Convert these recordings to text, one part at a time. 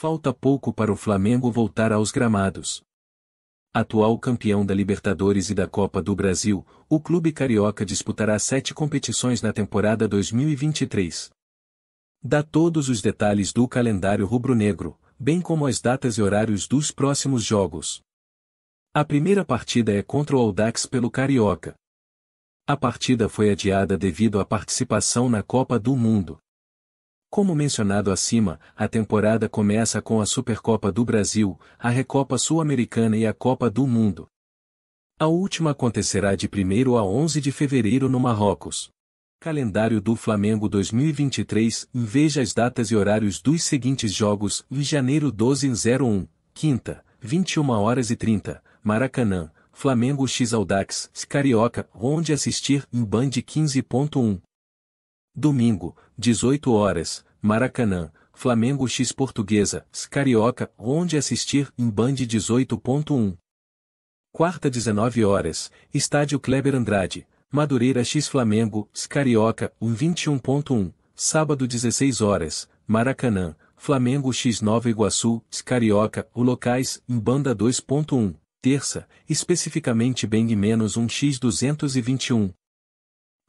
Falta pouco para o Flamengo voltar aos gramados. Atual campeão da Libertadores e da Copa do Brasil, o clube carioca disputará sete competições na temporada 2023. Dá todos os detalhes do calendário rubro-negro, bem como as datas e horários dos próximos jogos. A primeira partida é contra o Audax pelo Carioca. A partida foi adiada devido à participação na Copa do Mundo. Como mencionado acima, a temporada começa com a Supercopa do Brasil, a Recopa Sul-Americana e a Copa do Mundo. A última acontecerá de 1 a 11 de fevereiro no Marrocos. Calendário do Flamengo 2023 Veja as datas e horários dos seguintes jogos Janeiro 1201, quinta, 21 horas e 30, Maracanã, Flamengo x Audax, Carioca, onde assistir em Band 15.1. Domingo, 18 horas, Maracanã, Flamengo X Portuguesa, Carioca, onde assistir em Band 18.1. Quarta 19 horas, Estádio Kleber Andrade, Madureira X Flamengo, Carioca, 21.1. Sábado 16 horas, Maracanã, Flamengo X Nova Iguaçu, Carioca, o locais, em banda 2.1. Terça, especificamente menos 1 X221,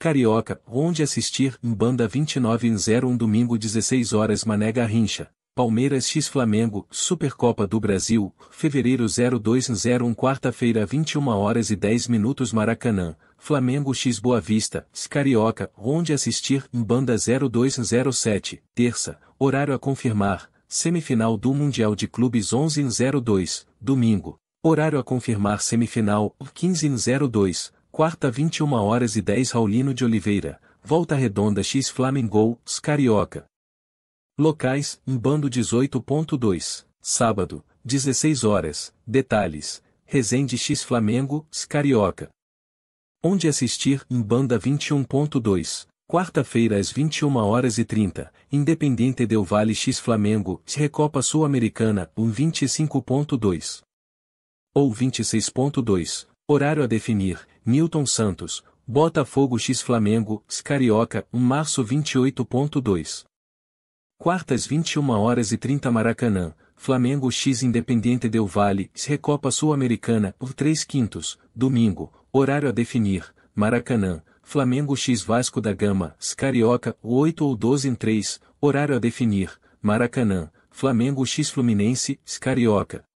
Carioca, onde assistir, em banda 2901 domingo 16 horas Mané Garrincha, Palmeiras x Flamengo, Supercopa do Brasil, fevereiro 0201 quarta-feira 21 horas e 10 minutos Maracanã, Flamengo x Boa Vista, Carioca, onde assistir, em banda 0207, terça, horário a confirmar, semifinal do Mundial de Clubes 11 02, domingo, horário a confirmar semifinal, 15 02, Quarta 21 horas e 10 Raulino de Oliveira, Volta Redonda X Flamengo, Carioca. Locais, bando 18.2, sábado, 16 horas, detalhes, Resende X Flamengo, Carioca. Onde assistir, Banda 21.2, quarta-feira às 21 horas e 30, Independente Del Vale X Flamengo, Recopa Sul-Americana, um 25.2 ou 26.2, horário a definir, Milton Santos, Botafogo x Flamengo, Carioca, 1 março 28.2. Quartas 21 horas e 30 Maracanã, Flamengo x Independente Del Vale, Recopa Sul-Americana, por 3 quintos, domingo, horário a definir, Maracanã, Flamengo x Vasco da Gama, Carioca, 8 ou 12 em 3, horário a definir, Maracanã, Flamengo x Fluminense, Carioca,